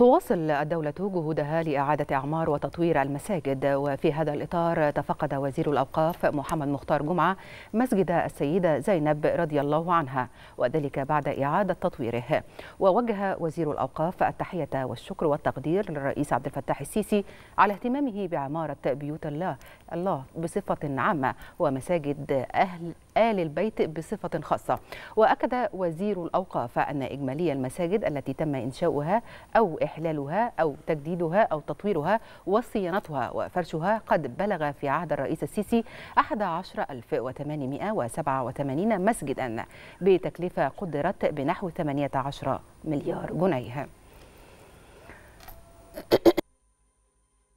تواصل الدولة جهودها لإعادة إعمار وتطوير المساجد وفي هذا الإطار تفقد وزير الأوقاف محمد مختار جمعة مسجد السيدة زينب رضي الله عنها وذلك بعد إعادة تطويره ووجه وزير الأوقاف التحية والشكر والتقدير للرئيس عبد الفتاح السيسي على اهتمامه بعمارة بيوت الله الله بصفة عامة ومساجد أهل آل البيت بصفة خاصة وأكد وزير الأوقاف أن إجمالي المساجد التي تم إنشاؤها أو إحلالها أو تجديدها أو تطويرها وصيانتها وفرشها قد بلغ في عهد الرئيس السيسي 11887 مسجدا بتكلفة قدرت بنحو 18 مليار جنيه